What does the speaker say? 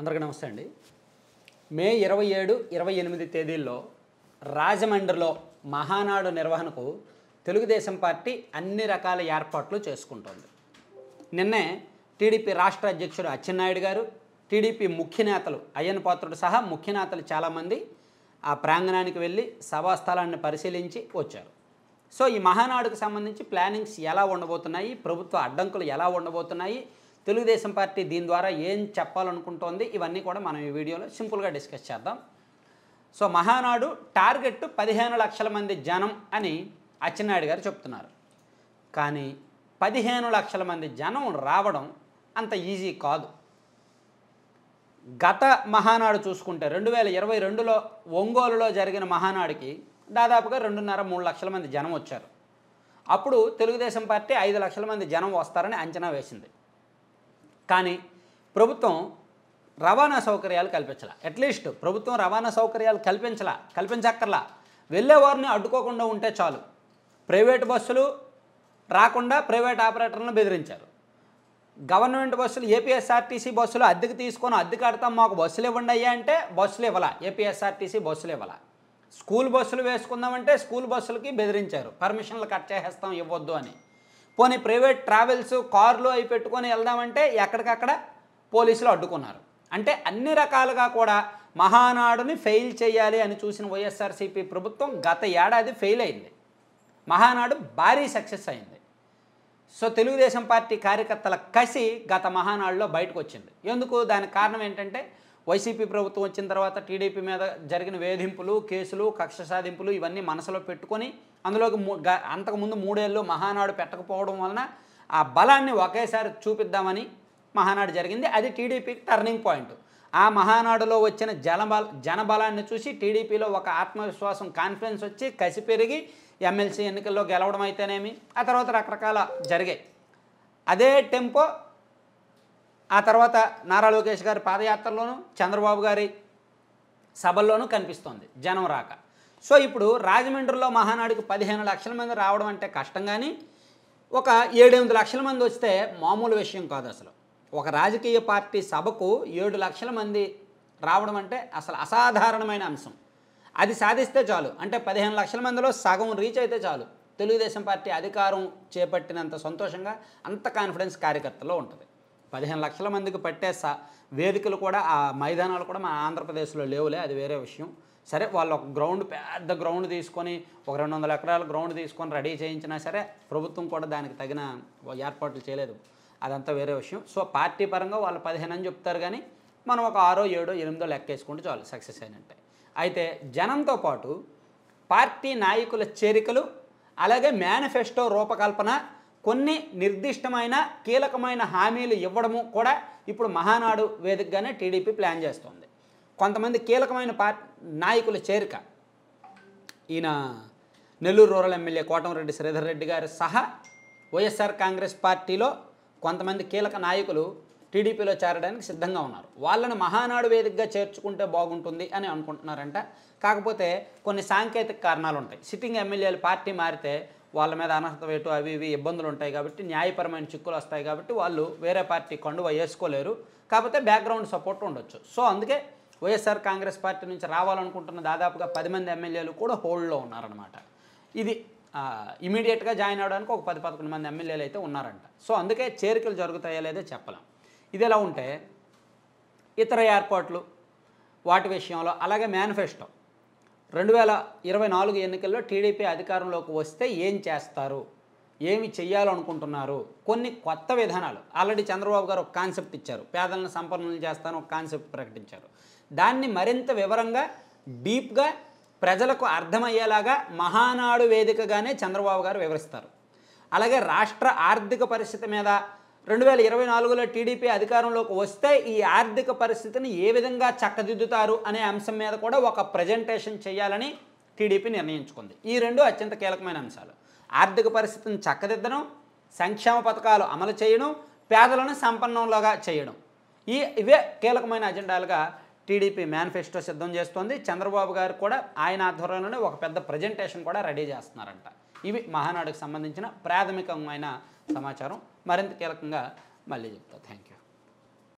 అందరికీ నమస్తే అండి మే ఇరవై ఏడు ఇరవై ఎనిమిది తేదీల్లో రాజమండ్రిలో మహానాడు నిర్వహణకు తెలుగుదేశం పార్టీ అన్ని రకాల ఏర్పాట్లు చేసుకుంటోంది నిన్నే టీడీపీ రాష్ట్ర అధ్యక్షుడు అచ్చెన్నాయుడు గారు టీడీపీ ముఖ్య నేతలు అయ్యన్ పాత్రుడు సహా ముఖ్య నేతలు చాలామంది ఆ ప్రాంగణానికి వెళ్ళి సభాస్థలాన్ని పరిశీలించి వచ్చారు సో ఈ మహానాడుకు సంబంధించి ప్లానింగ్స్ ఎలా ఉండబోతున్నాయి ప్రభుత్వ అడ్డంకులు ఎలా ఉండబోతున్నాయి తెలుగుదేశం పార్టీ దీని ద్వారా ఏం చెప్పాలనుకుంటోంది ఇవన్నీ కూడా మనం ఈ వీడియోలో సింపుల్గా డిస్కస్ చేద్దాం సో మహానాడు టార్గెట్ పదిహేను లక్షల మంది జనం అని అచ్చెన్నాయుడు గారు చెప్తున్నారు కానీ పదిహేను లక్షల మంది జనం రావడం అంత ఈజీ కాదు గత మహానాడు చూసుకుంటే రెండు వేల ఇరవై రెండులో ఒంగోలులో జరిగిన మహానాడుకి దాదాపుగా రెండున్నర మూడు లక్షల మంది జనం వచ్చారు అప్పుడు తెలుగుదేశం పార్టీ ఐదు లక్షల మంది జనం వస్తారని అంచనా వేసింది కానీ ప్రభుత్వం రవాణా సౌకర్యాలు కల్పించాలా అట్లీస్ట్ ప్రభుత్వం రవాణా సౌకర్యాలు కల్పించలా కల్పించక్కర్లా వెళ్ళేవారిని అడ్డుకోకుండా ఉంటే చాలు ప్రైవేట్ బస్సులు రాకుండా ప్రైవేట్ ఆపరేటర్లను బెదిరించారు గవర్నమెంట్ బస్సులు ఏపీఎస్ఆర్టీసీ బస్సులు అద్దెకు తీసుకొని అద్దె కడతాం మాకు బస్సులు ఇవ్వండి అయ్యా అంటే బస్సులు ఇవ్వాలా ఏపీఎస్ఆర్టీసీ బస్సులు ఇవ్వాలా స్కూల్ బస్సులు వేసుకుందామంటే స్కూల్ బస్సులకి బెదిరించారు పర్మిషన్లు కట్ చేసేస్తాం ఇవ్వద్దు అని పోనీ ప్రైవేట్ ట్రావెల్స్ కార్లు అవి పెట్టుకొని వెళ్దామంటే ఎక్కడికక్కడ పోలీసులు అడ్డుకున్నారు అంటే అన్ని రకాలుగా కూడా మహానాడుని ఫెయిల్ చేయాలి అని చూసిన వైఎస్ఆర్సీపీ ప్రభుత్వం గత ఏడాది ఫెయిల్ అయింది మహానాడు భారీ సక్సెస్ అయింది సో తెలుగుదేశం పార్టీ కార్యకర్తల కసి గత మహానాడులో బయటకు వచ్చింది ఎందుకు దానికి కారణం ఏంటంటే వైసీపీ ప్రభుత్వం వచ్చిన తర్వాత టీడీపీ మీద జరిగిన వేధింపులు కేసులు కక్ష సాధింపులు ఇవన్నీ మనసులో పెట్టుకొని అందులోకి అంతకుముందు మూడేళ్ళు మహానాడు పెట్టకపోవడం వలన ఆ బలాన్ని ఒకేసారి చూపిద్దామని మహానాడు జరిగింది అది టీడీపీకి టర్నింగ్ పాయింట్ ఆ మహానాడులో వచ్చిన జనబల జనబలాన్ని చూసి టీడీపీలో ఒక ఆత్మవిశ్వాసం కాన్ఫిడెన్స్ వచ్చి కసి పెరిగి ఎమ్మెల్సీ ఎన్నికల్లో గెలవడం అయితేనేమి ఆ తర్వాత రకరకాల జరిగాయి అదే టెంపో ఆ తర్వాత నారా లోకేష్ గారి పాదయాత్రలోనూ చంద్రబాబు గారి సభల్లోనూ కనిపిస్తోంది జనం రాక సో ఇప్పుడు రాజమండ్రిలో మహానాడుకు పదిహేను లక్షల మంది రావడం అంటే కష్టం కానీ ఒక ఏడెనిమిది లక్షల మంది వస్తే మామూలు విషయం కాదు అసలు ఒక రాజకీయ పార్టీ సభకు ఏడు లక్షల మంది రావడం అంటే అసలు అసాధారణమైన అంశం అది సాధిస్తే చాలు అంటే పదిహేను లక్షల మందిలో సగం రీచ్ అయితే చాలు తెలుగుదేశం పార్టీ అధికారం చేపట్టినంత సంతోషంగా అంత కాన్ఫిడెన్స్ కార్యకర్తలో ఉంటుంది పదిహేను లక్షల మందికి పట్టే వేదికలు కూడా ఆ మైదానాలు కూడా మన ఆంధ్రప్రదేశ్లో లేవులే అది వేరే విషయం సరే వాళ్ళు ఒక గ్రౌండ్ పెద్ద గ్రౌండ్ తీసుకొని ఒక రెండు వందల ఎకరాల గ్రౌండ్ తీసుకొని రెడీ చేయించినా సరే ప్రభుత్వం కూడా దానికి తగిన ఏర్పాట్లు చేయలేదు అదంతా వేరే విషయం సో పార్టీ పరంగా వాళ్ళు పదిహేను అని చెప్తారు కానీ మనం ఒక ఆరో ఏడో ఎనిమిదో లెక్కేసుకుంటే చాలు సక్సెస్ అయినట్టే అయితే జనంతో పాటు పార్టీ నాయకుల చేరికలు అలాగే మేనిఫెస్టో రూపకల్పన కొన్ని నిర్దిష్టమైన కీలకమైన హామీలు ఇవ్వడము కూడా ఇప్పుడు మహానాడు వేదికగానే టీడీపీ ప్లాన్ చేస్తోంది కొంతమంది కీలకమైన పార్ నాయకుల చేరిక ఈయన నెల్లూరు రూరల్ ఎమ్మెల్యే కోటంరెడ్డి శ్రీధర్ రెడ్డి గారు సహా వైఎస్ఆర్ కాంగ్రెస్ పార్టీలో కొంతమంది కీలక నాయకులు టీడీపీలో చేరడానికి సిద్ధంగా ఉన్నారు వాళ్ళను మహానాడు వేదికగా చేర్చుకుంటే బాగుంటుంది అని అనుకుంటున్నారంట కాకపోతే కొన్ని సాంకేతిక కారణాలు ఉంటాయి సిట్టింగ్ ఎమ్మెల్యేలు పార్టీ మారితే వాళ్ళ మీద అనర్హత వేటు అవి ఇవి ఇబ్బందులు ఉంటాయి కాబట్టి న్యాయపరమైన చిక్కులు వస్తాయి కాబట్టి వాళ్ళు వేరే పార్టీ కండువ వేసుకోలేరు కాకపోతే బ్యాక్గ్రౌండ్ సపోర్ట్ ఉండొచ్చు సో అందుకే వైఎస్ఆర్ కాంగ్రెస్ పార్టీ నుంచి రావాలనుకుంటున్న దాదాపుగా పది మంది ఎమ్మెల్యేలు కూడా హోల్డ్లో ఉన్నారనమాట ఇది ఇమీడియట్గా జాయిన్ అవ్వడానికి ఒక పది పదకొండు మంది ఎమ్మెల్యేలు అయితే ఉన్నారంట సో అందుకే చేరికలు జరుగుతాయా లేదో చెప్పలేం ఇది ఎలా ఉంటే ఇతర ఏర్పాట్లు వాటి విషయంలో అలాగే మేనిఫెస్టో రెండు వేల ఇరవై నాలుగు ఎన్నికల్లో టీడీపీ అధికారంలోకి వస్తే ఏం చేస్తారు ఏమి చేయాలనుకుంటున్నారు కొన్ని కొత్త విధానాలు ఆల్రెడీ చంద్రబాబు గారు ఒక కాన్సెప్ట్ ఇచ్చారు పేదలను సంపన్నులు చేస్తాను ఒక కాన్సెప్ట్ ప్రకటించారు దాన్ని మరింత వివరంగా డీప్గా ప్రజలకు అర్థమయ్యేలాగా మహానాడు వేదికగానే చంద్రబాబు గారు వివరిస్తారు అలాగే రాష్ట్ర ఆర్థిక పరిస్థితి మీద రెండు వేల ఇరవై నాలుగులో టీడీపీ అధికారంలోకి వస్తే ఈ ఆర్థిక పరిస్థితిని ఏ విధంగా చక్కదిద్దుతారు అనే అంశం మీద కూడా ఒక ప్రజెంటేషన్ చేయాలని టీడీపీ నిర్ణయించుకుంది ఈ రెండు అత్యంత కీలకమైన అంశాలు ఆర్థిక పరిస్థితిని చక్కదిద్దడం సంక్షేమ పథకాలు అమలు చేయడం పేదలను సంపన్నంలోగా చేయడం ఈ ఇవే కీలకమైన అజెండాలుగా టీడీపీ మేనిఫెస్టో సిద్ధం చేస్తోంది చంద్రబాబు గారు కూడా ఆయన ఆధ్వర్యంలోనే ఒక పెద్ద ప్రజెంటేషన్ కూడా రెడీ చేస్తున్నారంట ఇవి మహానాడుకు సంబంధించిన ప్రాథమికమైన సమాచారం మరింత కీలకంగా మళ్ళీ చెప్తా థ్యాంక్ యూ